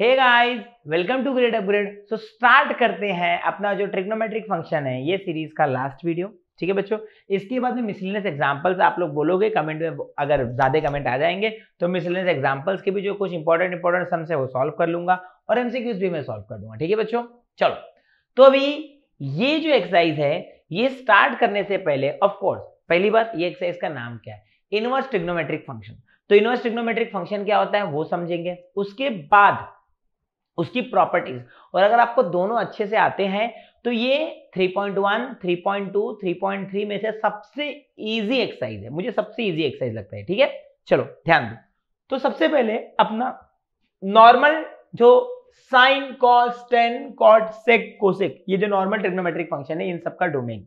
Hey guys welcome to great upgrade so start करते हैं अपना जो ट्रिग्नोमेट्रिक फंक्शन है ये सीरीज का लास्ट वीडियो ठीक है बच्चों इसके बाद में मिसलिनियस एग्जांपल्स आप लोग बोलोगे कमेंट में अगर ज्यादा कमेंट आ जाएंगे तो मिसलिनियस एग्जांपल्स के भी जो कुछ इंपॉर्टेंट इंपॉर्टेंट सम्स है वो सॉल्व कर लूंगा और एमसीक्यूज भी मैं सॉल्व कर दूंगा ठीक है बच्चों चलो तो अभी ये जो एक्सरसाइज है ये स्टार्ट करने से पहले ऑफकोर्स पहली बात ये एक्सरसाइज का नाम क्या है इनवर्स ट्रिग्नोमेट्रिक फंक्शन तो इनवर्स ट्रिग्नोमेट्रिक फंक्शन क्या होता है वो समझेंगे उसके बाद उसकी प्रॉपर्टीज और अगर आपको दोनों अच्छे से आते हैं तो ये 3.1, 3.2, 3.3 में से सबसे इजी एक्सरसाइज है मुझे सबसे इजी एक्सरसाइज लगता है ठीक है चलो ध्यान दो तो सबसे पहले अपना नॉर्मल जो sine cos tan cot sec cosec ये जो नॉर्मल ट्रिग्नोमेट्रिक फंक्शन है इन सबका डोमेन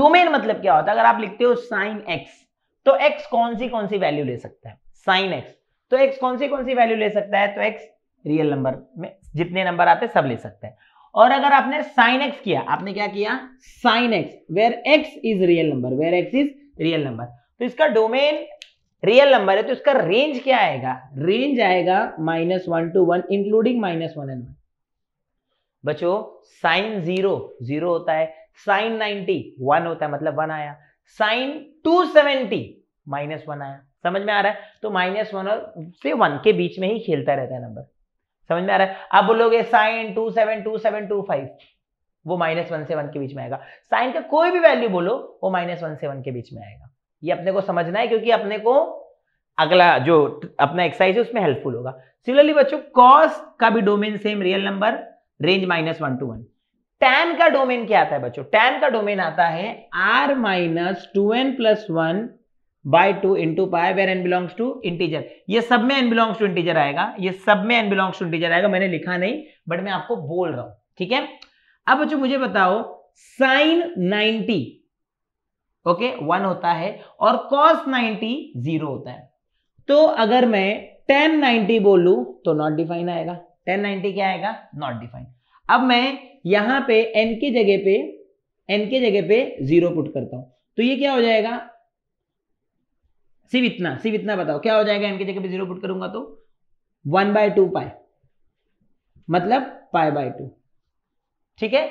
डोमेन मतलब क्या होता है अगर आप लिखते हो साइन एक्स तो एक्स कौन सी कौन सी वैल्यू ले सकता है साइन एक्स तो एक्स कौन सी कौन सी वैल्यू ले सकता है तो एक्स रियल नंबर में जितने नंबर आते सब ले सकते हैं और अगर आपने साइन एक्स किया आपने क्या किया sine x where x is real number where x is real number तो इसका डोमेन रियल नंबर है तो इसका रेंज क्या आएगा रेंज आएगा minus one to one including minus one and one बच्चों साइन जीरो जीरो होता है साइन नाइनटी वन होता है मतलब वन आया sine two seventy minus one आया समझ में आ रहा है तो माइनस वन और से वन के बीच में ही खेलता रहता है नंबर समझ में आ रहा है अब बोलोगे sine two seven two seven two five वो माइनस वन से वन के बीच में आएगा साइन का कोई भी वैल्यू बोलो वो माइनस वन से वन के बीच में आएगा ये अपने को समझना है क्योंकि अपने को अगला जो अपना एक्सरसाइज है उसमें हेल्पफुल होगा सिमिलरली बच्चों कॉस का भी domain same real number range minus one to one tan का डोमेन क्या आता है बच्चों टैन का डोमेन आता है R minus two n plus one by two into pi where n belongs to integer ये सब में एन बिलोंग्स टू इंटीजर आएगा ये सब में एन बिलोंग्स टू इंटीजर आएगा मैंने लिखा नहीं बट मैं आपको बोल रहा हूं ठीक है अब बच्चों मुझे बताओ साइन 90 ओके okay, वन होता है और कॉस 90 जीरो होता है तो अगर मैं टेन नाइनटी बोलू तो नॉट डिफाइन आएगा टेन नाइनटी क्या आएगा नॉट डिफाइन अब मैं यहां पे एन की जगह पे एन के जगह पे जीरो पुट करता हूं तो ये क्या हो जाएगा सिर्फ इतना सिर्फ इतना बताओ क्या हो जाएगा एम की जगह पे जीरो पुट करूंगा तो वन बाय टू पाए मतलब पाए बाय टू ठीक है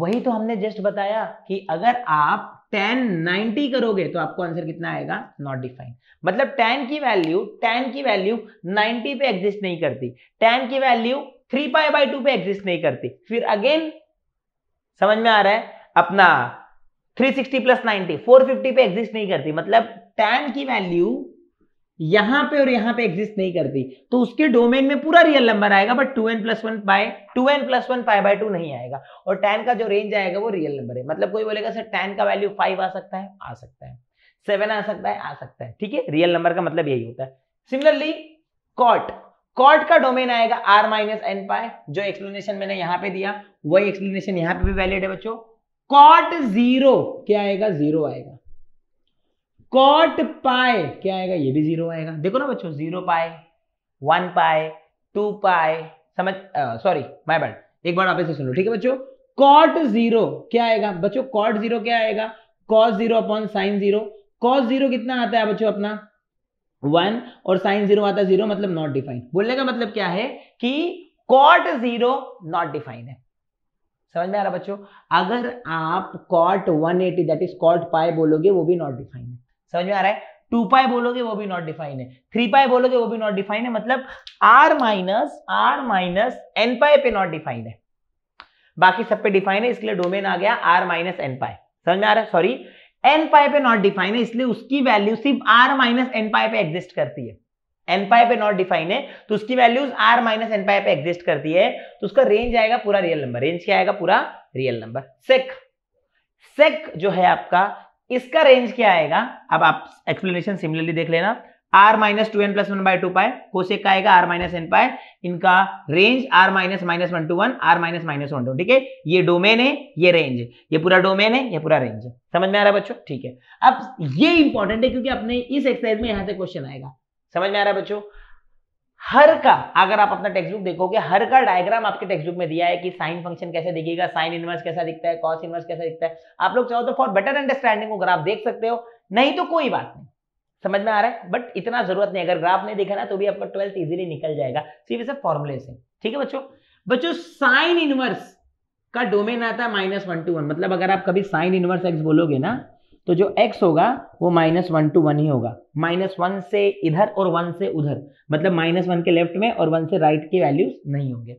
वही तो हमने जस्ट बताया कि अगर आप टेन नाइनटी करोगे तो आपको आंसर कितना आएगा नॉट डिफाइन मतलब टेन की वैल्यू टेन की वैल्यू नाइनटी पे एग्जिस्ट नहीं करती टेन की value three pi by two पे एग्जिस्ट नहीं करती फिर अगेन समझ में आ रहा है अपना 360 प्लस 90 450 पे एग्जिस्ट नहीं करती मतलब टैन की वैल्यू यहां पे और यहां पे एग्जिस्ट नहीं करती तो उसके डोमेन में पूरा रियल नंबर आएगा but two n plus one by two n plus one five by two नहीं आएगा और टैन का जो रेंज आएगा वो रियल नंबर है मतलब कोई बोलेगा सर टैन का वैल्यू फाइव आ सकता है आ सकता है सेवन आ सकता है आ सकता है ठीक है रियल नंबर का मतलब यही होता है सिमिलरली कॉट कॉट का डोमेन आएगा आर माइनस एन पाए जो एक्सप्लेनेशन मैंने यहां पे दिया वही एक्सप्लेनेशन यहां पे भी वैलिड है बच्चों कॉट जीरो क्या आएगा जीरो आएगा कॉट पाए क्या आएगा ये भी जीरो आएगा देखो ना बच्चों जीरो पाए वन पाए टू पाए समझ सॉरी माय बैड एक बार आप इसे सुन लो ठीक है बच्चों कॉट जीरो क्या आएगा बच्चों कॉट जीरो क्या आएगा cos zero upon sine zero cos zero कितना आता है बच्चों अपना वन और साइन जीरो आता है जीरो मतलब नॉट डिफाइंड बोलने का मतलब क्या है कि कॉट जीरो नॉट डिफाइंड है समझ में आ रहा बच्चों अगर आप cot 180 eighty that is cot pi बोलोगे वो भी नॉट डिफाइंड है समझ में आ रहा है टू पाई बोलोगे वो भी नॉट डिफाइन है थ्री पाई बोलोगे वो भी नॉट डिफाइन है मतलब R minus R minus n pi पे नॉट डिफाइन है बाकी सब पे डिफाइन है इसलिए डोमेन आ गया आर माइनस एन पाई समझ में आ रहा है सॉरी एन पाई पे नॉट डिफाइन है इसलिए उसकी वैल्यू सिर्फ आर माइनस एन पाई पे एग्जिस्ट करती है एन पाई पे नॉट डिफाइन है तो उसकी values R minus n pi पे एग्जिस्ट करती है तो उसका रेंज आएगा पूरा रियल नंबर रेंज क्या आएगा पूरा रियल नंबर सेक सेक जो है आपका इसका रेंज क्या आएगा अब आप एक्सप्लेनेशन सिमिलरली देख लेना R minus two n plus one by two pi cosec का आएगा आर माइनस एन पाए इनका range R minus minus one to one R minus minus one to ठीक है ये डोमेन है ये रेंज ये पूरा डोमेन है ये पूरा रेंज है समझ में आ रहा है बच्चों ठीक है अब ये इंपॉर्टेंट है क्योंकि अपने इस एक्सरसाइज में यहां से क्वेश्चन आएगा समझ में आ रहा है बच्चों हर का अगर आप अपना टेक्स्ट बुक देखोगे हर का डायग्राम आपके टेक्स्ट बुक में दिया है कि साइन फंक्शन कैसे दिखेगा साइन इनवर्स कैसा दिखता है कॉस इनवर्स कैसा दिखता है आप लोग चाहो तो फॉर बेटर अंडरस्टैंडिंग वो आप देख सकते हो नहीं तो कोई बात नहीं समझ में आ रहा है बट इतना जरूरत नहीं अगर ग्राफ नहीं देखा ना तो भी आपका ट्वेल्थ इजीली निकल जाएगा सिर्फ इसे फॉर्मुले से ठीक है बच्चों बच्चों साइन इनवर्स का डोमेन आता है माइनस वन टू वन मतलब अगर आप कभी साइन इनवर्स एक्स बोलोगे ना तो जो x होगा वो माइनस वन टू वन ही होगा माइनस वन से इधर और वन से उधर मतलब माइनस वन के लेफ्ट में और वन से राइट के वैल्यूज नहीं होंगे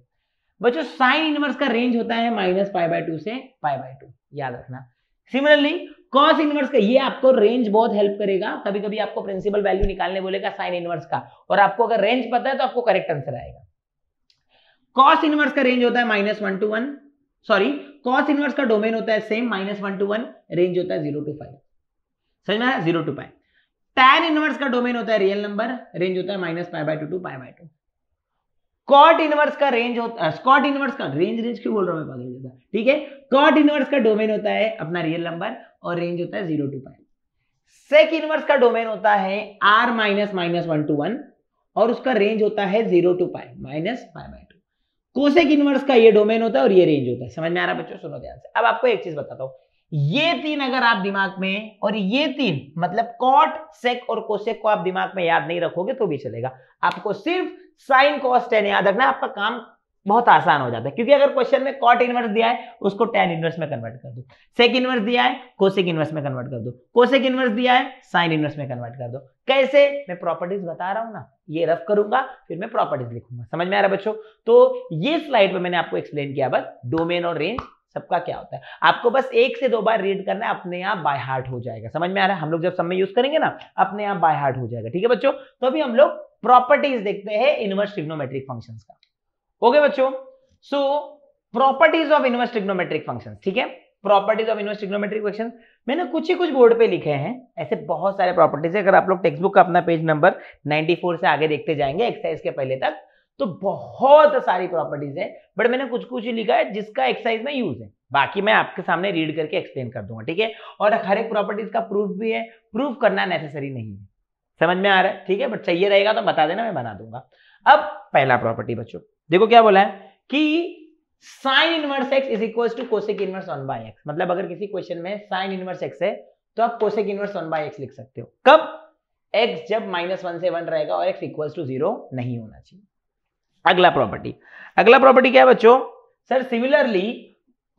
बच्चों साइन इनवर्स का रेंज होता है माइनस फाइव बाई टू से फाइव बाई टू याद रखना सिमिलरली कॉस इनवर्स का ये आपको रेंज बहुत हेल्प करेगा कभी कभी आपको प्रिंसिपल वैल्यू निकालने बोलेगा साइन इनवर्स का और आपको अगर रेंज पता है तो आपको करेक्ट आंसर आएगा कॉस इनवर्स का रेंज होता है minus one to one sorry cos inverse का डोमेन होता है same minus one to one range होता है जीरो टू फाइव समझ में आया zero to five tan inverse का डोमेन होता है रियल नंबर रेंज होता है minus five by two to five by two cot inverse का रेंज होता है स्कॉट इनवर्स का रेंज रेंज क्यों बोल रहा हूं मैं ठीक है कॉट इनवर्स का डोमेन होता है अपना रियल नंबर और रेंज होता है zero to five sec inverse का डोमेन होता है R minus minus one to one और उसका रेंज होता है zero to five minus five by cosec inverse का ये डोमेन होता है और ये रेंज होता है समझ में आ रहा है बच्चों सुनो ध्यान से अब आपको एक चीज बताता हूँ ये तीन अगर आप दिमाग में और ये तीन मतलब कॉट सेक और कोसेक को आप दिमाग में याद नहीं रखोगे तो भी चलेगा आपको सिर्फ साइन कॉस्ट याद रखना आपका काम बहुत आसान हो जाता है क्योंकि अगर क्वेश्चन में कॉट इनवर्स दिया है उसको टेन इनवर्स में कन्वर्ट कर दो सेक इनवर्स दिया है कोसेक इनवर्स में कन्वर्ट कर दो कोसेक इनवर्स दिया है साइन इनवर्स में कन्वर्ट कर दो कैसे मैं प्रॉपर्टीज बता रहा हूं ना ये रफ करूंगा फिर मैं प्रॉपर्टीज लिखूंगा समझ में आ रहा बच्चों तो ये स्लाइड में मैंने आपको एक्सप्लेन किया बस डोमेन और रेंज सबका क्या होता है आपको बस एक से दो बार रीड करना है अपने आप बाय हार्ट हो जाएगा समझ में आ रहा है हम लोग जब सब में यूज करेंगे ना अपने आप बाय हार्ट हो जाएगा ठीक है बच्चों तो अभी हम लोग प्रॉपर्टीज देखते हैं इनवर्स ट्रिग्नोमेट्रिक फंक्शंस का ओके बच्चों so properties of inverse trigonometric function ठीक है properties of inverse trigonometric function मैंने कुछ ही कुछ बोर्ड पे लिखे हैं ऐसे बहुत सारे प्रॉपर्टीज है अगर आप लोग टेक्स्ट बुक का अपना पेज नंबर 94 से आगे देखते जाएंगे एक्सरसाइज के पहले तक तो बहुत सारी प्रॉपर्टीज है बट मैंने कुछ कुछ ही लिखा है जिसका एक्सरसाइज में यूज है बाकी मैं आपके सामने रीड करके एक्सप्लेन कर दूंगा ठीक है और हर एक प्रॉपर्टीज का प्रूफ भी है प्रूफ करना नेसेसरी नहीं है समझ में आ रहा है ठीक है बट चाहिए रहेगा तो बता देना मैं बना दूंगा अब पहला प्रॉपर्टी बच्चों देखो क्या बोला है कि sine inverse x is equal to cosec inverse one by x मतलब अगर किसी क्वेश्चन में साइन इनवर्स एक्स है तो आप cosec inverse one by x लिख सकते हो कब एक्स जब माइनस वन से वन रहेगा और एक्स इक्वल टू जीरो नहीं होना चाहिए अगला प्रॉपर्टी अगला प्रॉपर्टी क्या है बच्चों sir similarly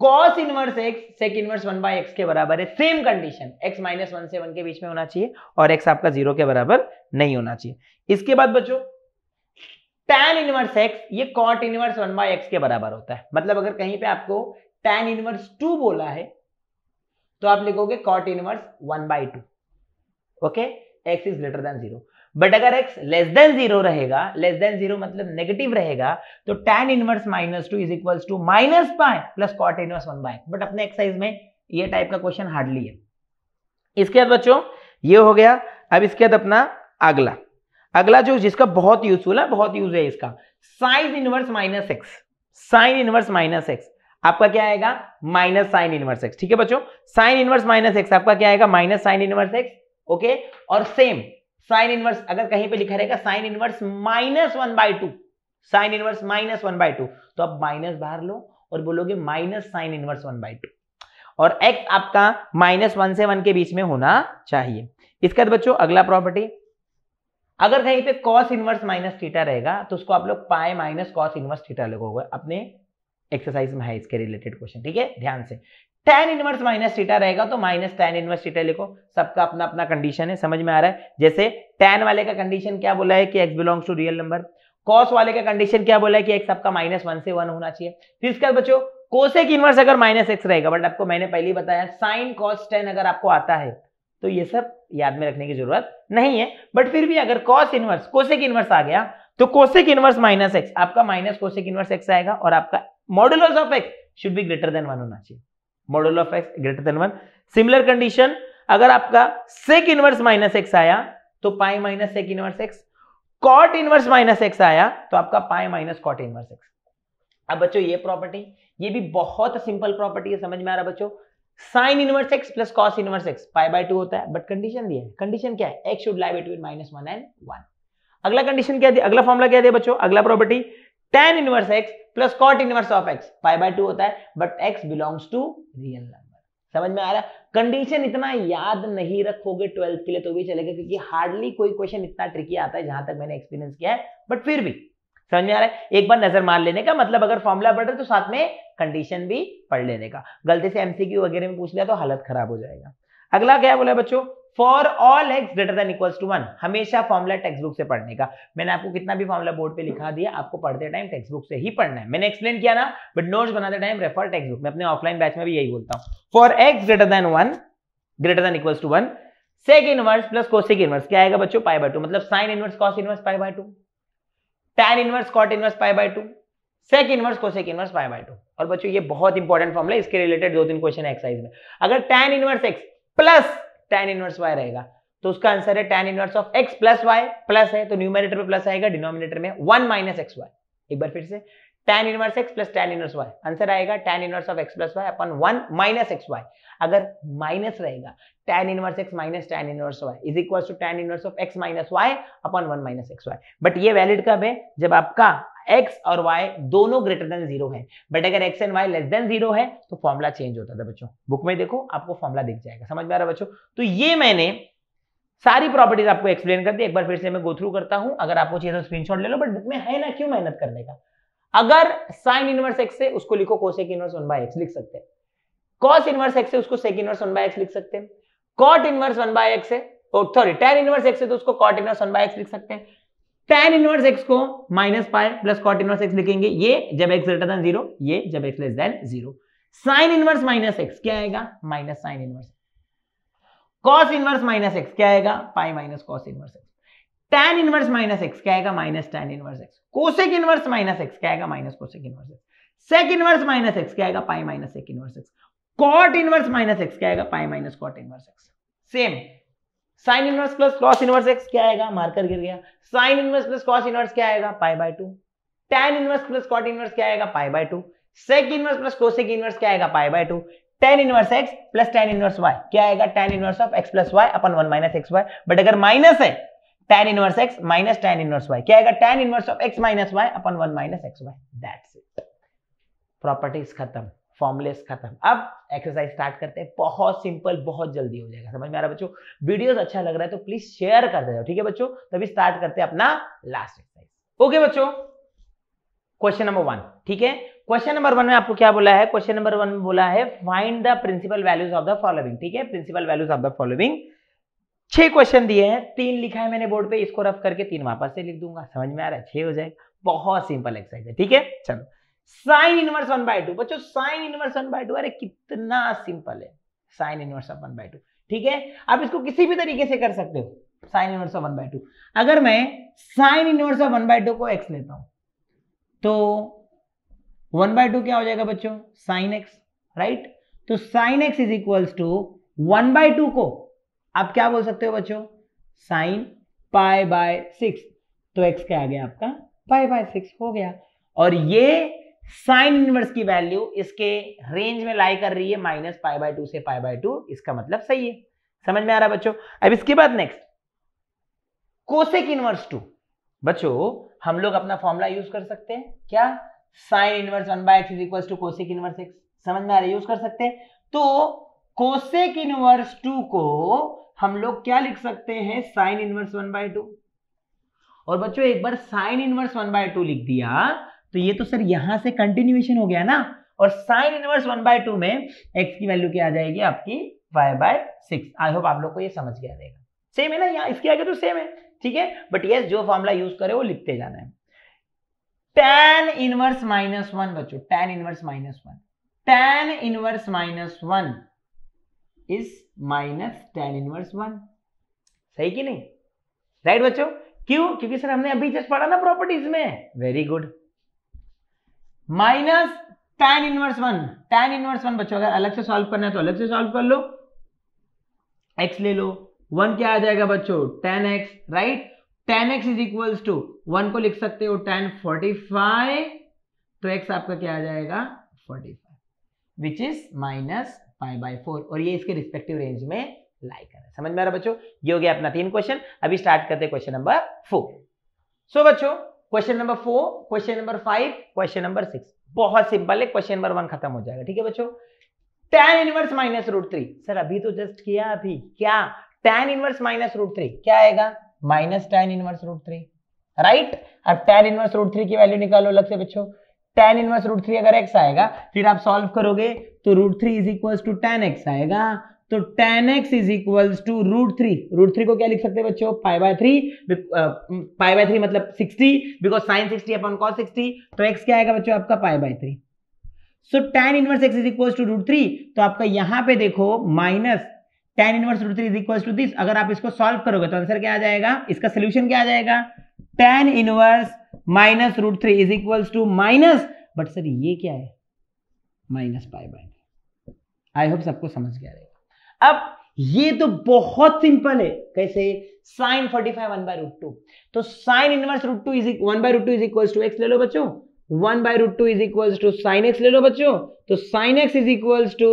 cos inverse x sec inverse one by x के बराबर है same condition x minus one से वन के बीच में होना चाहिए और एक्स आपका जीरो के बराबर नहीं होना चाहिए इसके बाद बच्चों टेन इनवर्स एक्स ये cot inverse one by x के बराबर होता है मतलब अगर कहीं पे आपको टेन इनवर्स टू बोला है तो आप लिखोगे cot inverse one by two okay x is greater than zero but अगर एक्स लेस देन जीरो रहेगा लेस देन जीरो मतलब नेगेटिव रहेगा तो tan inverse minus two is equal to minus pi plus cot inverse one by but अपने exercise में ये type का question hardly है इसके बाद बच्चों ये हो गया अब इसके बाद अपना अगला अगला जो जिसका बहुत यूजफुल है बहुत यूज है इसका sine inverse minus x sine inverse minus x आपका क्या आएगा माइनस साइन इनवर्स एक्स ठीक है बच्चों साइन इनवर्स माइनस एक्स आपका क्या आएगा minus sine inverse x okay और सेम साइन इनवर्स अगर कहीं पे लिखा रहेगा sine inverse minus one by two sine inverse minus one by two तो आप माइनस बाहर लो और बोलोगे minus sine inverse one by two और एक्स आपका माइनस वन से वन के बीच में होना चाहिए इसके बाद बच्चों अगला प्रॉपर्टी अगर कहीं पे कॉस इनवर्स माइनस थीटा रहेगा तो उसको आप लोग पाए माइनस कॉस इनवर्स थीटा लगोगे अपने एक्सरसाइज में है इसके रिलेटेड क्वेश्चन ठीक है ध्यान से टेन इनवर्स माइनस थीटा रहेगा तो माइनस टेन इनवर्स थीटा लिखो सबका अपना अपना कंडीशन है समझ में आ रहा है जैसे टेन वाले का कंडीशन क्या बोला है कि x belongs to real number cos वाले का कंडीशन क्या बोला है कि एक्स आपका माइनस वन से वन होना चाहिए फिर इसके बाद बच्चों कोसेक इनवर्स अगर माइनस एक्स रहेगा बट आपको मैंने पहले ही बताया साइन कॉस टेन अगर आपको आता है तो ये सब याद में रखने की जरूरत नहीं है बट फिर भी अगर कॉस इनवर्स कोसेक इनवर्स आ गया तो कोसेक इनवर्स माइनस एक्स आपका माइनस कोसेक इनवर्स एक्स आएगा और आपका modulus of x should be greater than one होना चाहिए model of x greater than one similar condition अगर आपका सेक इनवर्स माइनस एक्स आया तो pi minus sec inverse x cot inverse minus x आया तो आपका pi minus cot inverse x अब बच्चों ये प्रॉपर्टी ये भी बहुत सिंपल प्रॉपर्टी है समझ में आ रहा बच्चों sine inverse x plus cos inverse x five by two होता है बट कंडीशन दिया है कंडीशन क्या है x should lie between minus one and one अगला कंडीशन क्या दिया अगला फॉर्मला क्या दिया बच्चों अगला property tan inverse x plus cot inverse of x five by two होता है but x belongs to real number समझ में आ रहा है कंडीशन इतना याद नहीं रखोगे ट्वेल्थ के लिए तो भी चलेगा क्योंकि हार्डली कोई क्वेश्चन इतना ट्रिकी आता है जहां तक मैंने एक्सपीरियंस किया है बट फिर भी समझ में आ रहा है एक बार नजर मार लेने का मतलब अगर फॉर्मुला पढ़ रहे तो साथ में कंडीशन भी पढ़ लेने का गलती से एमसीक्यू वगैरह में पूछ लिया तो हालत खराब हो जाएगा अगला क्या बोला बच्चों for all x greater than equals to one हमेशा फॉर्मुला टेक्स्ट बुक से पढ़ने का मैंने आपको कितना भी फॉर्मुला बोर्ड पे लिखा दिया आपको पढ़ते टाइम टेक्स्ट बुक से ही पढ़ना है मैंने एक्सप्लेन किया ना बट नोट बनाते टाइम रेफर टेक्स्ट बुक मैं अपने ऑफलाइन बैच में भी यही बोलता हूँ for x greater than one greater than equals to one sec inverse plus cosec inverse क्या आएगा बच्चों पाई बाय टू मतलब sine inverse cos inverse pi by two tan inverse cot inverse pi by two sec inverse cosec inverse pi by two और बच्चों ये बहुत important है इसके रिलेटेड दो तीन क्वेश्चन एक्सरसाइज में अगर tan inverse x plus tan inverse y रहेगा तो उसका आंसर है tan inverse of x plus y plus है तो न्यूमिनेटर में प्लस आएगा डिनोमिनेटर में वन माइनस एक्स वाई एक बार फिर से tan इनवर्स x प्लस tan इनवर्स y आंसर आएगा tan inverse of x plus y upon 1 minus x y अगर माइनस रहेगा tan inverse x minus tan inverse y is equal to tan inverse of x minus y upon 1 minus x y but ये valid कब है जब आपका x और y दोनों greater than zero है बट अगर x and y less than zero है तो फॉर्मूला चेंज होता था बच्चों बुक में देखो आपको फॉर्मूला दिख जाएगा समझ में आ रहा बच्चों तो ये मैंने सारी प्रॉपर्टीज आपको एक्सप्लेन कर दी एक बार फिर से मैं गो थ्रू करता हूं अगर आपको चाहिए तो स्क्रीनशॉट ले लो बट बुक में है ना क्यों मेहनत करने का अगर साइन इनवर्स एक्स से उसको लिखो cosec inverse one by x लिख सकते हैं कॉस इनवर्स एक्स से उसको sec inverse one by x लिख सकते हैं cot inverse one by x है सॉरी टेन इनवर्स एक्स है तो उसको cot inverse one by x लिख सकते हैं टेन इनवर्स एक्स को minus five plus cot inverse x लिखेंगे ये जब एक्स ग्रेटर देन जीरो ये जब x less than zero sign inverse minus x क्या आएगा minus sine inverse cos inverse minus x क्या आएगा pi minus cos inverse x tan inverse minus x क्या आएगा minus tan inverse x cosec inverse minus x क्या आएगा minus cosec inverse x sec inverse minus x क्या आएगा pi minus sec inverse x cot inverse minus x क्या आएगा pi minus cot inverse x same sine inverse plus cos inverse x क्या आएगा marker गिर गया sine inverse plus cos inverse क्या आएगा pi by two tan inverse plus cot inverse क्या आएगा pi by two sec inverse plus cosec inverse क्या आएगा pi by two tan inverse x plus tan inverse y क्या आएगा tan inverse of x plus y upon one minus x y but अगर minus है tan inverse x minus tan inverse y क्या आएगा tan inverse of x minus y upon one minus x y That's it. Properties खत्म formulas खत्म अब exercise start करते हैं बहुत सिंपल बहुत जल्दी हो जाएगा समझ में आ रहा है बच्चों वीडियोस अच्छा लग रहा है तो प्लीज शेयर दे जाओ ठीक है बच्चों तभी स्टार्ट करते हैं अपना लास्ट एक्सरसाइज ओके बच्चों क्वेश्चन नंबर वन ठीक है क्वेश्चन नंबर वन में आपको क्या बोला है क्वेश्चन नंबर वन में बोला है find the principal values of the following ठीक है principal values of the following छह क्वेश्चन दिए हैं तीन लिखा है मैंने बोर्ड पे इसको रफ करके तीन वापस से लिख दूंगा समझ में आ रहा है छह हो जाएगा बहुत सिंपल एक्सरसाइज है ठीक है चलो sine inverse one by two बच्चो sine inverse one by two अरे कितना सिंपल है sine inverse of one by two ठीक है आप इसको किसी भी तरीके से कर सकते हो sine inverse of one by two अगर मैं sine inverse of one by two को एक्स लेता हूं तो वन बाय टू क्या हो जाएगा बच्चों साइन एक्स राइट तो sine x is equals to one by two को आप क्या बोल सकते हो बच्चों साइन पाई बाय सिक्स तो एक्स क्या आ गया आपका पाई बाय सिक्स हो गया और ये साइन इनवर्स की वैल्यू इसके रेंज में लाई कर रही है माइनस पाई बाय टू से पाई बाय टू इसका मतलब सही है समझ में आ रहा है बच्चों अब इसके बाद नेक्स्ट कोसेक इनवर्स टू बच्चों हम लोग अपना फॉर्मूला यूज कर सकते हैं क्या sine inverse one by x is to cosec inverse x समझ में आ रहा है यूज कर सकते हैं तो कोसेक इनवर्स टू को हम लोग क्या लिख सकते हैं sine inverse one by two और बच्चों एक बार sine inverse one by two लिख दिया तो ये तो सर यहां से कंटिन्यूएशन हो गया ना और sine inverse one by two में एक्स की वैल्यू क्या आ जाएगी आपकी five by six I hope आप लोग को ये समझ गया रहेगा सेम है ना यहाँ इसके आगे तो सेम है ठीक है बट ये जो फॉर्मूला यूज करे वो लिखते जाना है टेन इनवर्स माइनस वन बच्चो tan inverse minus one tan inverse minus one is minus tan inverse one सही कि नहीं राइट बच्चों क्यों क्योंकि सर हमने अभी जस्ट पढ़ा ना प्रॉपर्टीज में very good minus tan inverse one tan inverse one बच्चों अगर अलग से सॉल्व करना है तो अलग से सॉल्व कर लो एक्स ले लो वन क्या आ जाएगा बच्चों tan x right tan x is equals to one को लिख सकते हो टेन फोर्टी फाइव तो एक्स आपका क्या आ जाएगा forty five which is minus pi by four और ये इसके रिस्पेक्टिव रेंज में लाई कर समझ में आ रहा बच्चों ये हो गया अपना तीन क्वेश्चन अभी स्टार्ट करते हैं question number four so so, बच्चों question number four question number five question number six बहुत सिंपल है क्वेश्चन नंबर वन खत्म हो जाएगा ठीक है बच्चों tan inverse minus root three sir अभी तो जस्ट किया अभी क्या tan inverse minus root three क्या आएगा minus tan inverse root three right अब टेन इनवर्स रूट थ्री की वैल्यू निकालो अलग से बच्चों टेन इनवर्स रूट थ्री अगर एक्स आएगा फिर आप सॉल्व करोगे तो root three is equal to tan x आएगा तो tan x is equal to root three root three को क्या लिख सकते हैं बच्चों pi by three pi by three मतलब sixty because sine sixty upon cos sixty तो एक्स क्या आएगा बच्चों आपका pi by three so tan inverse x is equal to root three तो आपका यहां पे देखो minus tan inverse root three is equal to this अगर आप इसको सॉल्व करोगे तो आंसर क्या आ जाएगा इसका सोल्यूशन क्या आ जाएगा tan inverse minus root three is equals to minus but sir ये क्या है minus pi by I hope सबको समझ गया रहेगा अब ये तो बहुत सिंपल है कैसे sine forty five one by root two तो sine inverse root two is one by root two is equal to x ले लो बच्चों one by root two is equal to sine x ले लो बच्चों तो sine x is equal to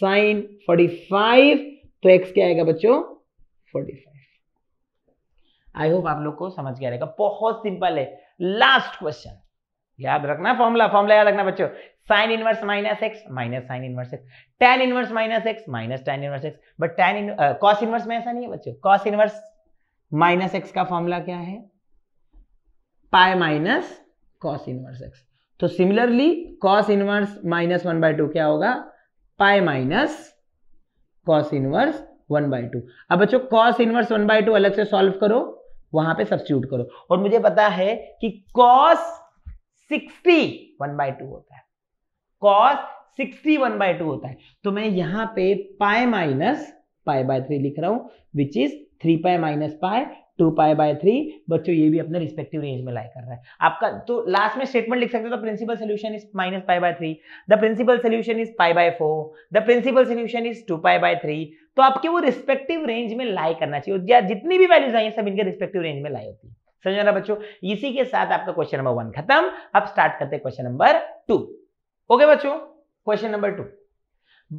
sine forty five तो x क्या आएगा बच्चों फाइव आई होप आप लोग को समझ गया रहेगा बहुत सिंपल है लास्ट क्वेश्चन याद रखना फॉर्मूला फॉर्मुला याद रखना बच्चों sine inverse minus x minus sine inverse x tan inverse minus x minus tan inverse x but tan cos inverse में ऐसा नहीं है बच्चों कॉस इनवर्स माइनस एक्स का फॉर्मूला क्या है pi minus cos inverse x तो similarly cos inverse minus one by two क्या होगा pi minus cos inverse one by two अब बच्चों cos inverse one by two अलग से सॉल्व करो वहां पे सब्सिट्यूट करो और मुझे पता है कि cos sixty one by two होता है cos sixty one by two होता है तो मैं यहां पे पाए माइनस पाए बाय थ्री लिख रहा हूं which is three pi minus pi two pi by three बच्चों ये भी अपने रिस्पेक्टिव रेंज में लाई कर रहा है आपका तो लास्ट में स्टेटमेंट लिख सकते हो तो principal solution is minus pi by three the principal solution is pi by four the principal solution is two pi by three तो आपके वो रिस्पेक्टिव रेंज में लाई करना चाहिए या जितनी भी वैल्यूज आई सब इनके रिस्पेक्टिव रेंज में लाई होती है समझो ना बच्चों इसी के साथ आपका क्वेश्चन नंबर वन खत्म अब स्टार्ट करते हैं क्वेश्चन नंबर टू ओके बच्चों क्वेश्चन नंबर टू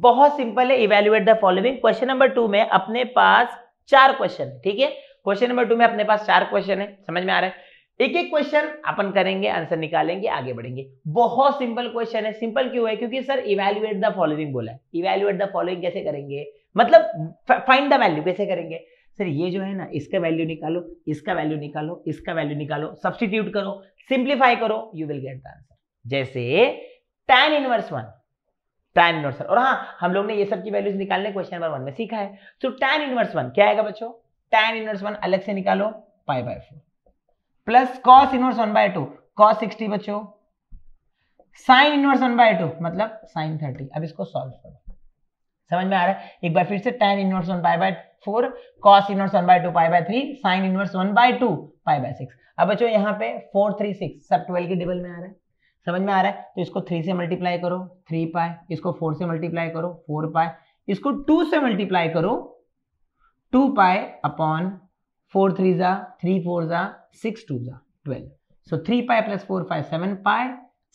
बहुत सिंपल है evaluate the following question number two में अपने पास चार क्वेश्चन ठीक है क्वेश्चन नंबर टू में अपने पास चार क्वेश्चन है समझ में आ रहा है एक एक क्वेश्चन अपन करेंगे आंसर निकालेंगे आगे बढ़ेंगे बहुत सिंपल क्वेश्चन है सिंपल क्यों है क्योंकि सर इवेल्युएट द फॉलोइंग बोला है इवेल्युएट द फॉलोइंग कैसे करेंगे मतलब फाइंड द वैल्यू कैसे करेंगे सर ये जो है ना इसका वैल्यू निकालो इसका वैल्यू निकालो इसका वैल्यू निकालो सब्सटीट्यूट करो सिंप्लीफाई करो you will get the answer जैसे tan inverse one tan inverse और हाँ हम लोग ने ये सब की वैल्यूज निकालने क्वेश्चन नंबर वन में सीखा है तो टैन इनवर्स वन क्या आएगा बच्चों टैन इनवर्स वन अलग से निकालो pi by four plus cos inverse one by two cos sixty बच्चों sine inverse one by two मतलब साइन थर्टी अब इसको सॉल्व करो समझ में आ रहा है एक बार फिर से tan inverse one pi by four cos inverse one by two pi by three sine inverse one by two pi by six अब बच्चो यहाँ पे फोर थ्री सिक्स सब ट्वेल्व के डबल में आ रहा है समझ में आ रहा है तो इसको थ्री से मल्टीप्लाई करो थ्री पाए इसको फोर से मल्टीप्लाई करो फोर पाए इसको टू से मल्टीप्लाई करो two pi upon four three जा थ्री फोर जा सिक्स टू जा twelve so three pi plus four pi seven pi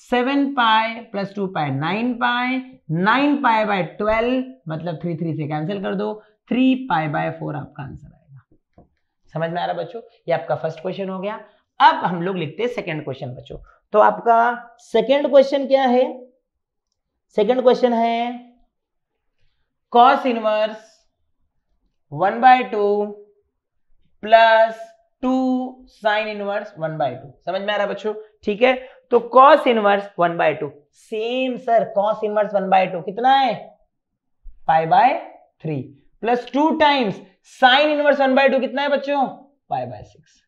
seven pi plus two pi nine pi nine pi by twelve मतलब three three से cancel कर दो three pi by four आपका answer आएगा समझ में आ रहा बच्चों ये आपका फर्स्ट क्वेश्चन हो गया अब हम लोग लिखते हैं सेकेंड क्वेश्चन बच्चों तो आपका सेकेंड क्वेश्चन क्या है सेकेंड क्वेश्चन है cos inverse one by two plus two sine inverse one by two समझ में आ रहा है बच्चों ठीक है तो cos inverse one by two same sir cos inverse one by two कितना है pi by three plus two times sine inverse one by two कितना है बच्चों pi by six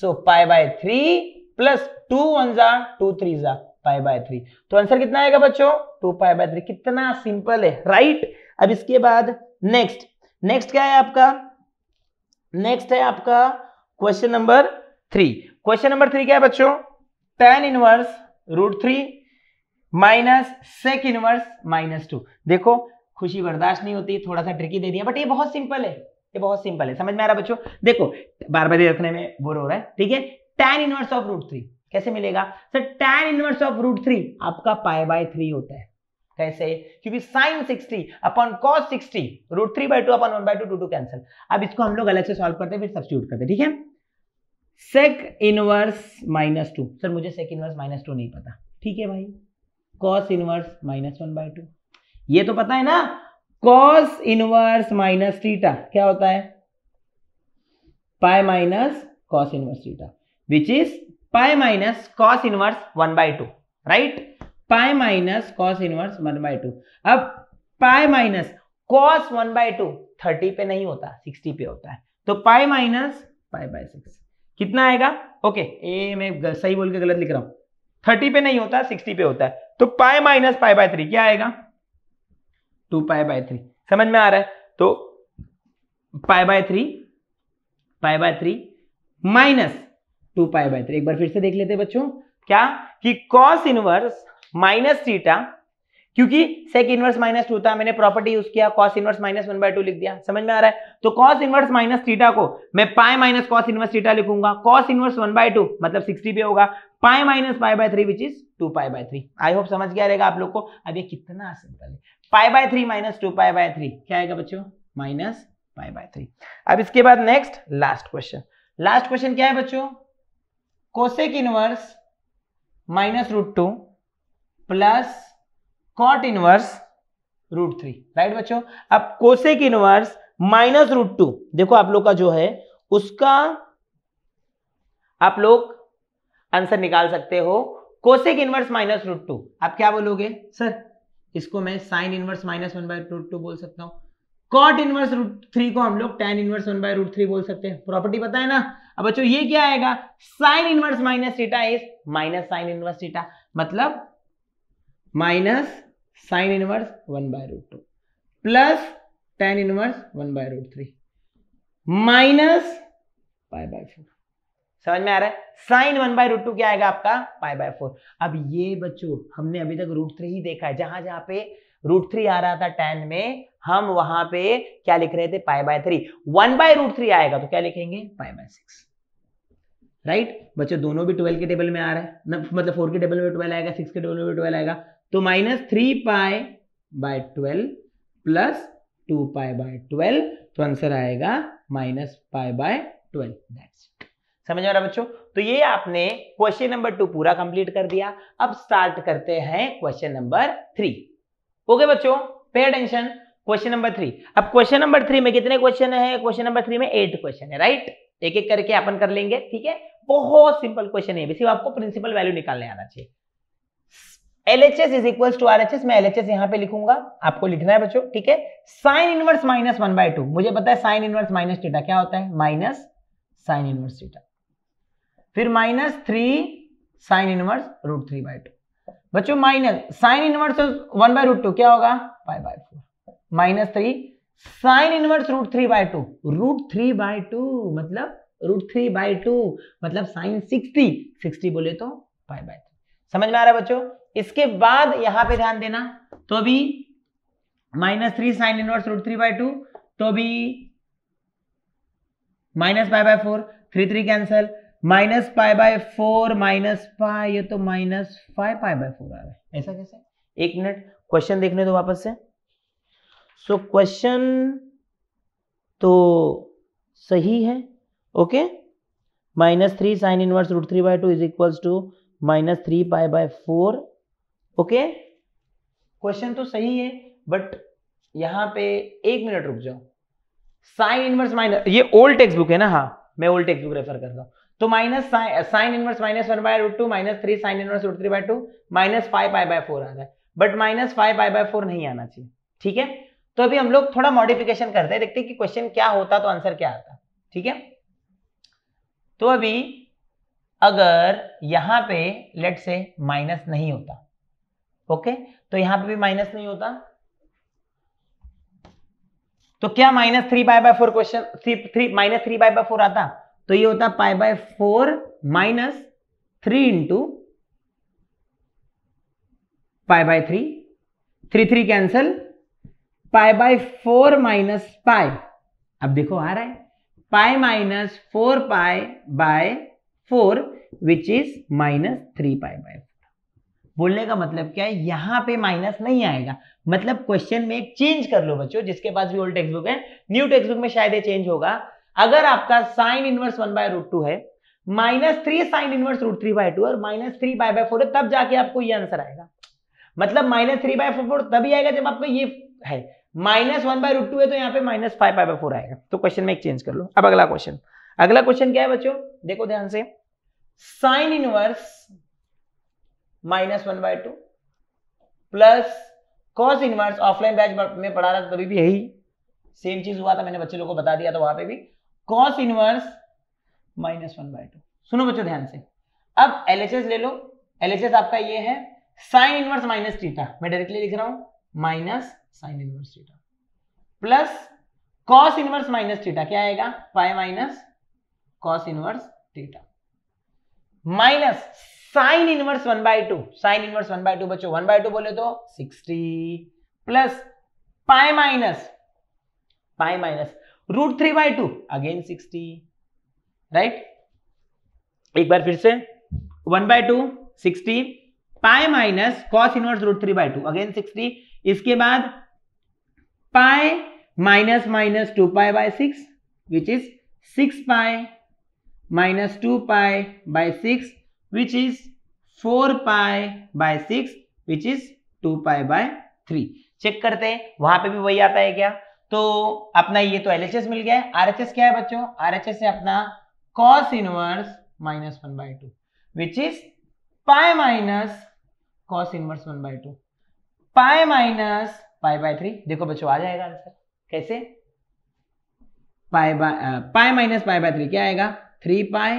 so pi by three plus two one जा two three जा पाई by three तो answer कितना आएगा बच्चों टू पाई बाय थ्री कितना सिंपल है राइट right? अब इसके बाद नेक्स्ट नेक्स्ट क्या है आपका नेक्स्ट है आपका question number three question number three क्या है बच्चों tan inverse root three minus sec inverse minus two देखो खुशी बर्दाश्त नहीं होती थोड़ा सा ट्रिकी दे दिया बट ये बहुत सिंपल है ये बहुत सिंपल है समझ में आ रहा बच्चों देखो बार बार रखने में बोर हो रहा है ठीक है tan inverse of root three कैसे मिलेगा sir tan inverse of root three आपका पाए बाय थ्री होता है कैसे क्योंकि sine sixty upon cos sixty root three by two upon one by two two two cancel अब इसको हम लोग अलग से सॉल्व करते हैं फिर सब्सिट्यूट करते हैं ठीक है sec inverse minus two sir मुझे सेक इनवर्स माइनस टू नहीं पता ठीक है भाई cos inverse minus one by two ये तो पता है ना कॉस इनवर्स माइनस थीटा क्या होता है pi minus cos inverse theta which is pi minus cos inverse one by two right pi minus cos inverse one by two अब pi minus cos one by two thirty पे नहीं होता sixty पे होता है तो pi minus pi by six कितना आएगा ओके ए मैं सही बोल के गलत लिख रहा हूं थर्टी पे नहीं होता सिक्सटी पे होता है तो pi minus pi by three क्या आएगा टू पाई बाय थ्री समझ में आ रहा है तो pi by three pi by three minus two pi by three एक बार फिर से देख लेते बच्चों क्या कि कॉस इनवर्स माइनस थीटा क्योंकि सेक इनवर्स माइनस टू था मैंने प्रॉपर्टी यूज किया cos inverse minus one by two लिख दिया समझ में आ रहा है तो कॉस इनवर्स माइनस थीटा को मैं pi minus cos inverse theta लिखूंगा cos inverse one by two मतलब सिक्सटी पे होगा pi minus pi by three which is two pi by three I hope समझ गया रहेगा आप लोग को अब ये कितना सिंपल है pi by three minus two pi by three क्या आएगा बच्चों माइनस पाए बाय थ्री अब इसके बाद next last question last question क्या है बच्चों cosec inverse minus root two plus cot inverse root three right बच्चों अब cosec inverse minus root two देखो आप लोग का जो है उसका आप लोग आंसर निकाल सकते हो cosec inverse minus root two आप क्या बोलोगे सर इसको मैं sine inverse minus one by root two बोल सकता हूँ कॉट इनवर्स रूट थ्री को हम लोग tan inverse one by root three बोल सकते हैं प्रॉपर्टी बताए ना अब बच्चों ये क्या आएगा sine inverse minus theta is minus sine inverse theta मतलब minus sine inverse one by root two plus tan inverse one by root three minus pi by four समझ में आ रहा है sine one by root two क्या आएगा आपका pi by four अब ये बच्चों हमने अभी तक रूट थ्री ही देखा है जहां जहां पे रूट थ्री आ रहा था टेन में हम वहां पे क्या लिख रहे थे pi by three one by root three आएगा तो क्या लिखेंगे पाई बाय सिक्स राइट बच्चों दोनों भी ट्वेल्व के टेबल में आ रहा है मतलब फोर के टेबल में ट्वेल्व आएगा सिक्स के टेबल में ट्वेल्व आएगा तो minus three pi by twelve plus two pi by twelve तो आंसर आएगा minus pi by twelve that's समझ आ रहा बच्चों तो ये आपने क्वेश्चन नंबर टू पूरा कंप्लीट कर दिया अब स्टार्ट करते हैं क्वेश्चन नंबर थ्री ओके बच्चों pay attention question number three अब क्वेश्चन नंबर थ्री में कितने क्वेश्चन है क्वेश्चन नंबर थ्री में एट क्वेश्चन है राइट एक एक करके अपन कर लेंगे ठीक है बहुत सिंपल क्वेश्चन है सिर्फ आपको प्रिंसिपल वैल्यू निकालने आना चाहिए LHS is equal to RHS मैं एलएचएस यहां पे लिखूंगा आपको लिखना है बच्चों ठीक है sine inverse minus one by two मुझे पता है साइन इनवर्स माइनस थीटा क्या होता है माइनस साइन इनवर्स थीटा फिर minus three sine inverse root three by two बच्चों minus sine inverse one by root two क्या होगा five by four minus three sine inverse root three by two root three by two मतलब root three by two मतलब sine sixty sixty बोले तो five by three समझ में आ रहा है बच्चों इसके बाद यहां पे ध्यान देना तो भी minus three sine inverse root three by two तो भी minus five by four three three cancel minus five by four minus five ये तो minus five pi by four आ रहा है ऐसा कैसे एक मिनट क्वेश्चन देखने दो वापस से सो so, क्वेश्चन तो सही है okay minus three sine inverse root three by two is equals to minus three pi by four okay question तो सही है बट यहां पे एक मिनट रुक जाओ साइन इनवर्स माइनस ये ओल्ड टेक्स्ट बुक है ना हाँ मैं ओल्ड टेक्स्ट बुक रेफर कर रहा हूँ तो minus sine inverse minus one by root two minus three sine inverse root three by two minus five pi by four आ रहा है but minus five pi by four नहीं आना चाहिए ठीक है तो अभी हम लोग थोड़ा मॉडिफिकेशन करते हैं देखते हैं कि क्वेश्चन क्या होता तो आंसर क्या आता ठीक है तो अभी अगर यहां पे लेट से माइनस नहीं होता ओके तो यहां पे भी माइनस नहीं होता तो क्या minus three by by four question three minus three by by four आता तो ये होता pi by four minus three into pi by three three three cancel pi by four minus pi अब देखो आ रहा है pi minus four pi by four which is minus three pi by बोलने का मतलब क्या है यहाँ पे माइनस नहीं आएगा मतलब क्वेश्चन में एक चेंज कर लो बच्चों जिसके पास भी ओल्ड टेक्स्ट बुक है न्यू टेक्स्ट बुक में शायद ये चेंज होगा अगर आपका sine inverse one by root two है minus three sine inverse root three by two और minus three by by four है तब जाके आपको ये आंसर आएगा मतलब माइनस थ्री बाय फोर तभी आएगा जब आपका ये है minus one by root two है तो यहाँ पे माइनस फाइव बाय फोर आएगा तो क्वेश्चन में एक चेंज कर लो अब अगला क्वेश्चन अगला क्वेश्चन क्या है बच्चों देखो ध्यान से sine inverse minus one by two plus cos inverse offline batch में पढ़ा रहा था तभी भी यही सेम चीज हुआ था मैंने बच्चे लोगों को बता दिया था वहां पे भी cos inverse minus one by two सुनो बच्चों ध्यान से अब एलएचएस ले लो एलएचएस आपका ये है साइन इनवर्स माइनस थीटा मैं डायरेक्टली लिख रहा हूं minus sine inverse theta plus cos inverse minus theta क्या आएगा pi minus cos inverse theta minus sine inverse one by two sine inverse one by two बच्चों वन बाय टू बोले तो sixty plus pi minus pi minus root three by two again sixty right एक बार फिर से one by two sixty pi minus cos inverse root three by two again sixty इसके बाद pi minus minus two pi by six which is six pi minus two pi by six which is 4 pi by 6 which is 2 pi by 3 check करते हैं वहां पे भी वही आता है क्या तो अपना ये तो एल मिल गया है आर क्या है बच्चों आरएचएस है अपना cos inverse minus one by two which is pi minus cos inverse one by two pi minus pi by three देखो बच्चों आ जाएगा आंसर कैसे pi by pi minus pi by three क्या आएगा three pi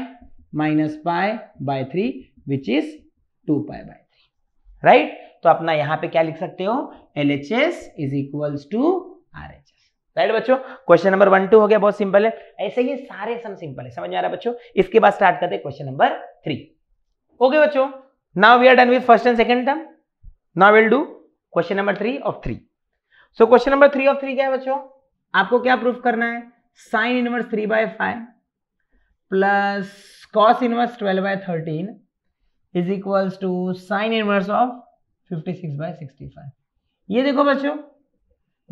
minus pi by three which is two pi by three right तो अपना यहां पे क्या लिख सकते हो L H S is equals to R H S right बच्चों क्वेश्चन नंबर वन टू हो गया बहुत सिंपल है ऐसे ही सारे सम सिंपल है समझ में आ रहा है बच्चों इसके बाद स्टार्ट करते क्वेश्चन नंबर थ्री ओके बच्चो now we are done with first and second term now will do question number three of three so question number three of three क्या है बच्चों आपको क्या प्रूफ करना है sine inverse three by five plus cos inverse 12 by 13 is equals to sine inverse of 56 by 65 ये देखो बच्चों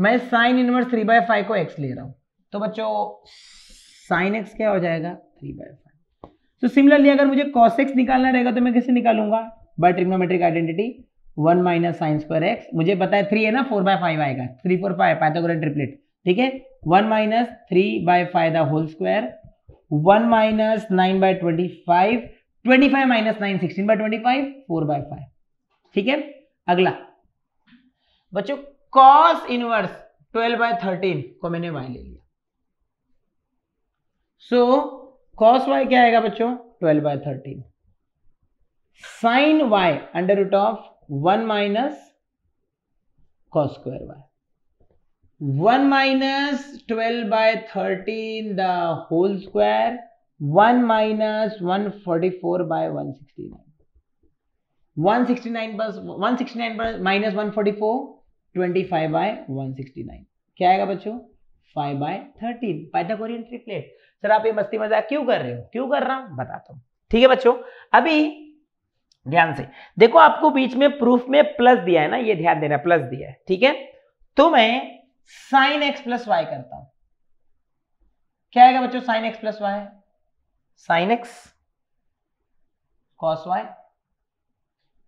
मैं साइन इनवर्स 3 बाय 5 को x ले रहा हूं तो बच्चों साइन x क्या हो जाएगा 3 बाय 5 तो सिमिलरली अगर मुझे cos x निकालना रहेगा तो मैं कैसे निकालूंगा by trigonometric identity one minus sine square x मुझे पता है थ्री है ना फोर बाय फाइव आएगा three four five Pythagorean triplet ठीक है one minus three by five the whole square one minus nine by twenty five twenty five minus nine sixteen by twenty five four by five ठीक है अगला बच्चों cos inverse twelve by thirteen को मैंने Y ले लिया so cos Y क्या आएगा बच्चों twelve by thirteen sine y under root of one minus cos square y by one sixty nine one sixty nine plus one sixty nine plus minus one forty four twenty five by one sixty nine क्या आएगा बच्चों five by thirteen Pythagorean triplet sir आप ये मस्ती मजाक क्यों कर रहे हो क्यों कर रहा हूं बताता हूं ठीक है बच्चों अभी ध्यान से देखो आपको बीच में प्रूफ में प्लस दिया है ना ये ध्यान देना प्लस दिया है ठीक है तो मैं साइन एक्स प्लस वाई करता हूं क्या आएगा बच्चों sine x plus y sine x cos y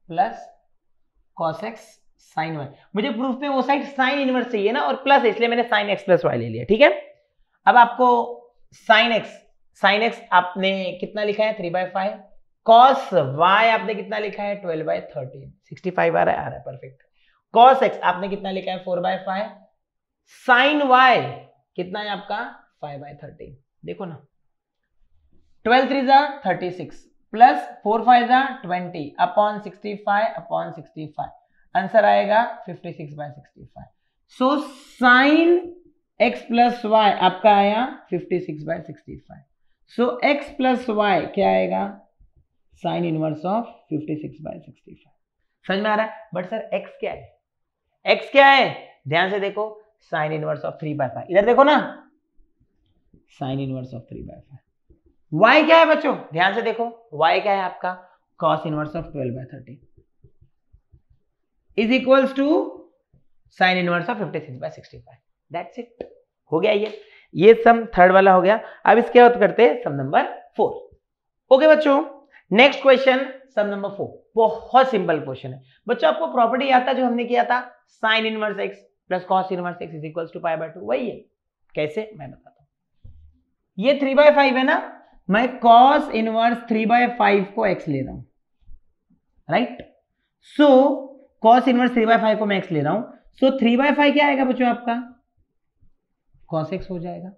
plus cos x sine y मुझे प्रूफ में वो साइड साइन इनवर्स चाहिए ना और प्लस इसलिए मैंने साइन एक्स प्लस वाई ले लिया ठीक है अब आपको साइन एक्स साइन एक्स आपने कितना लिखा है three by five cos y आपने कितना लिखा है twelve by thirteen sixty five आ रहा है आ रहा है परफेक्ट कॉस एक्स आपने कितना लिखा है four by five sine Y कितना है आपका फाइव बाई थर्टी देखो ना ट्वेल्व थ्री जा thirty six plus four five जा twenty upon sixty five upon sixty five answer आएगा fifty six by sixty five so sine x plus Y आपका आया fifty six by sixty five so X plus Y क्या आएगा sine inverse of fifty six by sixty five समझ में आ रहा है बट सर एक्स क्या है एक्स क्या है ध्यान से देखो sine inverse of three by five इधर देखो ना sine inverse of three by five Y क्या है बच्चों ध्यान से देखो वाई क्या है आपका cos inverse of twelve by thirteen is equals to sine inverse of fifty six by sixty five that's it हो गया ये ये सम थर्ड वाला हो गया अब इसके बाद करते हैं सम नंबर फोर ओके बच्चों next question sum number four बहुत सिंपल क्वेश्चन है बच्चों आपको प्रॉपर्टी याद था जो हमने किया था sine inverse x plus cos inverse x is equals to pi by two वही है कैसे मैं बताता हूं ये थ्री बाय फाइव है ना मैं cos inverse three by five को एक्स ले रहा हूं right so cos inverse three by five को मैं एक्स ले रहा हूं सो थ्री बाय फाइव क्या आएगा बच्चों आपका कॉस एक्स हो जाएगा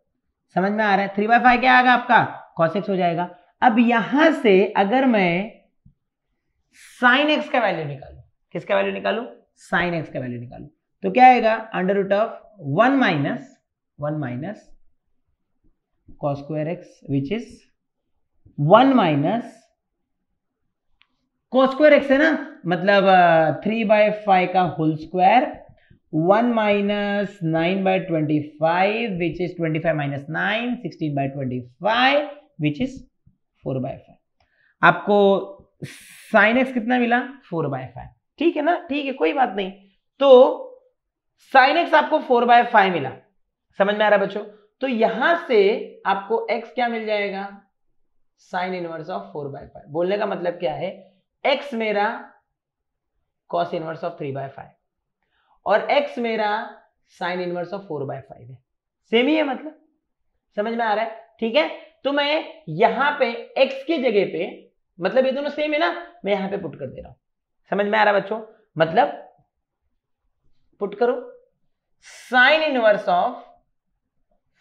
समझ में आ रहा है थ्री बाय फाइव क्या आएगा आपका कॉस एक्स हो जाएगा अब यहां से अगर मैं साइन एक्स का वैल्यू निकालू किसका वैल्यू निकालू साइन एक्स का वैल्यू निकालू तो क्या आएगा under root of one minus one minus cos square X which is one minus cos square X है ना मतलब थ्री बाय फाइव का whole square one minus nine by twenty five which is twenty five minus nine sixteen by twenty five which is four by five आपको sine X कितना मिला four by five ठीक है ना ठीक है कोई बात नहीं तो साइन एक्स आपको फोर बाय फाइव मिला समझ में आ रहा है बच्चों तो यहां से आपको एक्स क्या मिल जाएगा sine inverse of four by five बोलने का मतलब क्या है एक्स मेरा cos inverse of three by five और एक्स मेरा sine inverse of four by five है सेम ही है मतलब समझ में आ रहा है ठीक है तो मैं यहां पे एक्स की जगह पे मतलब ये दोनों सेम है ना मैं यहां पे पुट कर दे रहा हूं समझ में आ रहा है बच्चों मतलब पुट करो sine inverse of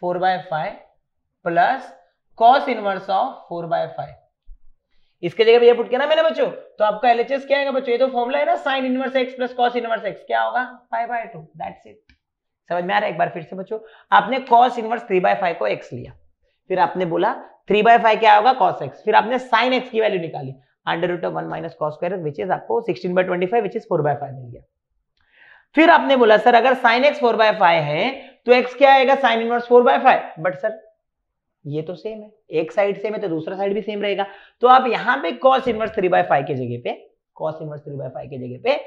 four by five plus cos inverse of four by five इसके जगह पे ये पुट किया ना मैंने बच्चों तो आपका एलएचएस क्या आएगा बच्चों ये तो फॉर्मूला है ना sine inverse x plus cos inverse x क्या होगा five by two that's it समझ में आ रहा है एक बार फिर से बच्चों आपने cos inverse three by five को एक्स लिया फिर आपने बोला थ्री बाय फाइव क्या होगा कॉस एक्स फिर आपने साइन एक्स की वैल्यू निकाली under root of one minus cos square which is आपको sixteen by twenty five which is four by five मिल गया फिर आपने बोला सर अगर sine X four by five है तो एक्स क्या आएगा sine inverse four by five but sir ये तो सेम है एक साइड सेम है तो दूसरा साइड भी सेम रहेगा तो आप यहां पे cos inverse three by five के जगह पे cos inverse three by five के जगह पे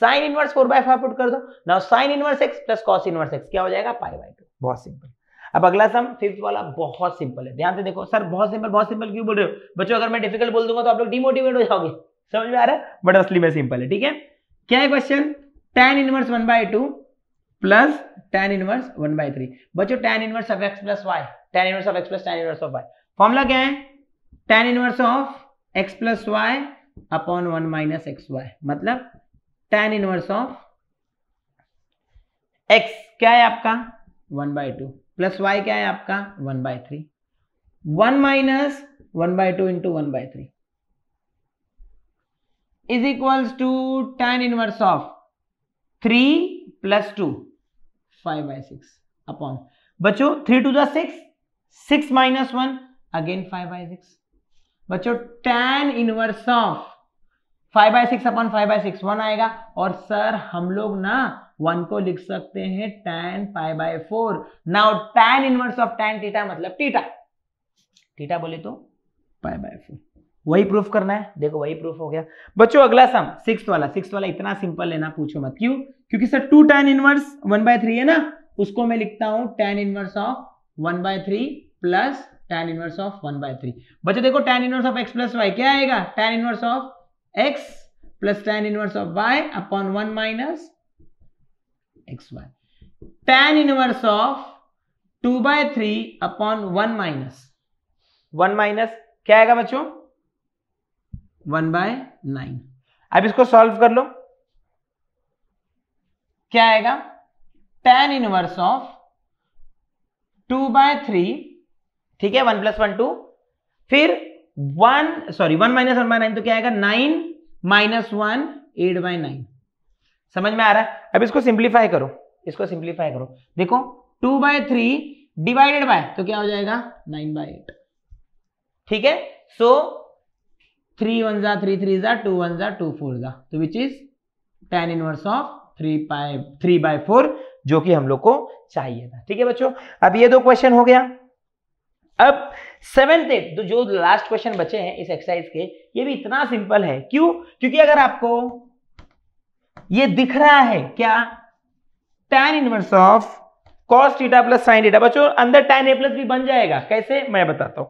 sine inverse four by five put कर दो now sine inverse x plus cos inverse x क्या हो जाएगा पाई बाय टू बहुत सिंपल अब अगला सम फिफ्थ वाला बहुत सिंपल है ध्यान से देखो सर बहुत सिंपल बहुत सिंपल क्यों बोल रहे हो बच्चों अगर मैं डिफिकल्ट बोल दूंगा तो आप लोग डिमोटिवेट हो जाओगे समझ में आ रहा है बट असली में सिंपल है ठीक है क्या है question tan inverse one by two plus tan inverse one by three बच्चों tan inverse of x plus Y tan inverse of x plus tan inverse of Y formula क्या है tan inverse of x plus Y upon one minus x Y मतलब tan inverse of X क्या है आपका one by two plus Y क्या है आपका one by three one minus one by two into one by three is equals to tan inverse of three plus two five by six upon बच्चों three two दिक्स six minus one again five by six बच्चों tan inverse of five by six upon five by six one आएगा और sir हम लोग ना one को लिख सकते हैं tan five by four now tan inverse of tan theta मतलब टीटा टीटा बोले तो फाइव बाई फोर वही प्रूफ करना है देखो वही प्रूफ हो गया बच्चों अगला सम सिक्स वाला सिक्स वाला इतना सिंपल लेना पूछो मत क्यों क्योंकि sir two tan inverse one by three है ना उसको मैं लिखता हूं tan inverse of one by three plus tan inverse of one by three बच्चों देखो tan inverse of x plus Y क्या आएगा tan inverse of x plus tan inverse of Y upon one minus x Y tan inverse of two by three upon one minus one minus क्या आएगा बच्चों one by nine अब इसको solve कर लो क्या आएगा tan inverse of two by three ठीक है वन प्लस वन टू फिर one sorry one minus one by nine तो क्या आएगा nine minus one eight by nine समझ में आ रहा है अब इसको सिंप्लीफाई करो इसको सिंप्लीफाई करो देखो two by three divided by तो क्या हो जाएगा नाइन बाय एट ठीक है सो थ्री वन जा थ्री थ्री जा टू वन जा टू फोर जा तो which is tan inverse of three by three by four जो कि हम लोग को चाहिए था ठीक है बच्चों अब ये दो क्वेश्चन हो गया अब सेवेंथ एट तो जो लास्ट क्वेश्चन बचे हैं इस एक्सरसाइज के ये भी इतना सिंपल है क्यों क्योंकि अगर आपको ये दिख रहा है क्या tan inverse of cos theta plus sine theta बच्चों अंदर tan ए प्लस भी बन जाएगा कैसे मैं बताता हूं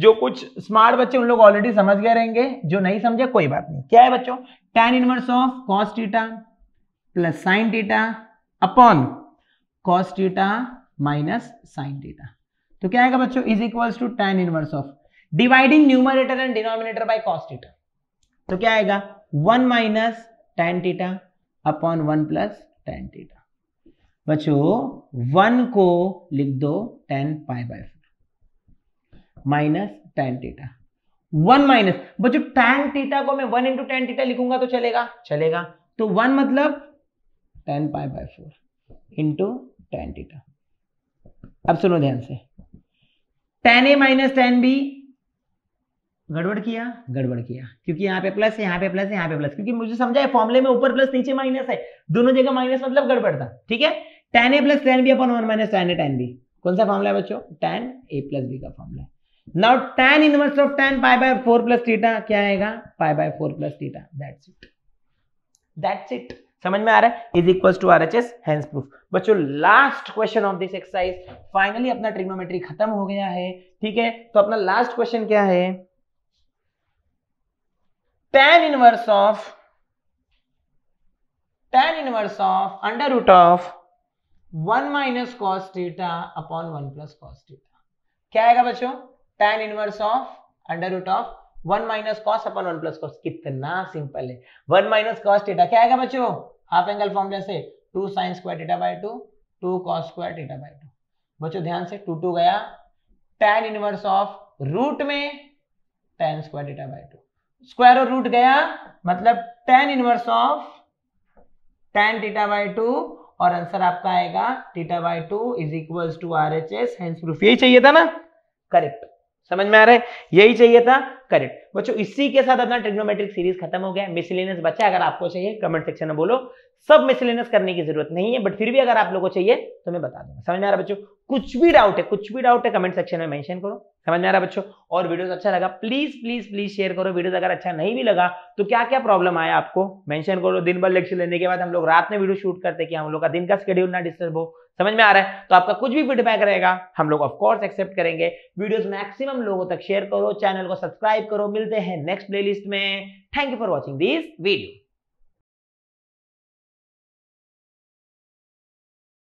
जो कुछ स्मार्ट बच्चे उन लोग ऑलरेडी समझ गए रहेंगे जो नहीं समझे कोई बात नहीं क्या है बच्चों tan inverse of cos theta plus sine theta upon cos theta minus sine theta तो क्या आएगा बच्चों is equals to tan inverse of dividing numerator and denominator by cos theta तो क्या आएगा one minus tan theta upon one plus tan theta बच्चों one को लिख दो tan pi by minus tan theta one minus बच्चों tan theta को मैं वन इंटू टेन टीटा लिखूंगा तो चलेगा चलेगा तो वन मतलब tan pi by four into tan theta अब सुनो ध्यान से tan A minus tan B गड़बड़ किया गड़बड़ किया क्योंकि यहाँ पे प्लस है यहाँ पे प्लस है यहाँ पे प्लस क्योंकि मुझे समझा है फॉर्मूले में ऊपर प्लस नीचे माइनस है दोनों जगह माइनस मतलब गड़बड़ था ठीक है tan A plus tan B upon one minus tan A tan B कौन सा फॉर्मूला है बच्चों टेन ए प्लस बी का फॉर्मूला है now tan inverse of tan pi by four plus theta क्या आएगा pi by four plus theta that's it that's it समझ में आ रहा है is equals to R H S hence proof बच्चों last question of this exercise finally अपना trigonometry खत्म हो गया है ठीक है तो अपना लास्ट क्वेश्चन क्या है tan inverse of tan inverse of under root of one minus cos theta upon one plus cos theta क्या आएगा बच्चों tan inverse of under root of one minus cos upon one plus cos कितना simple है one minus cos theta क्या आएगा बच्चों half angle formula से two sine square theta by two two cos square theta by two बच्चों ध्यान से two two गया टेन इनवर्स ऑफ रूट में tan square theta by two square और रूट गया मतलब tan inverse of tan theta by two और answer आपका आएगा theta by two is equal to R H S चाहिए था ना करेक्ट समझ में आ रहा है यही चाहिए था करेक्ट बच्चों इसी के साथ अपना ट्रिग्नोमेट्रिक सीरीज खत्म हो गया मिसलिनियस बच्चा अगर आपको चाहिए कमेंट सेक्शन में बोलो सब मिसलेनियस करने की जरूरत नहीं है बट फिर भी अगर आप लोगों को चाहिए तो मैं बता दूंगा समझ में आ रहा बच्चों कुछ भी डाउट है कुछ भी डाउट है कमेंट सेक्शन में मेंशन करो समझ में आ रहा बच्चों और वीडियोस अच्छा लगा प्लीज प्लीज प्लीज शेयर करो वीडियोस अगर अच्छा नहीं भी लगा तो क्या क्या प्रॉब्लम आया आपको मेंशन करो दिन भर लेक्चर लेने के बाद हम लोग रात में वीडियो शूट करते कि हम लोग का दिन का स्केड्यूल ना डिस्टर्ब हो समझ में आ रहा है तो आपका कुछ भी फीडबैक रहेगा हम लोग ऑफकोर्स एक्सेप्ट करेंगे वीडियो मैक्सिमम लोगों तक शेयर करो चैनल को सब्सक्राइब करो मिलते हैं नेक्स्ट प्ले में thank you for watching this video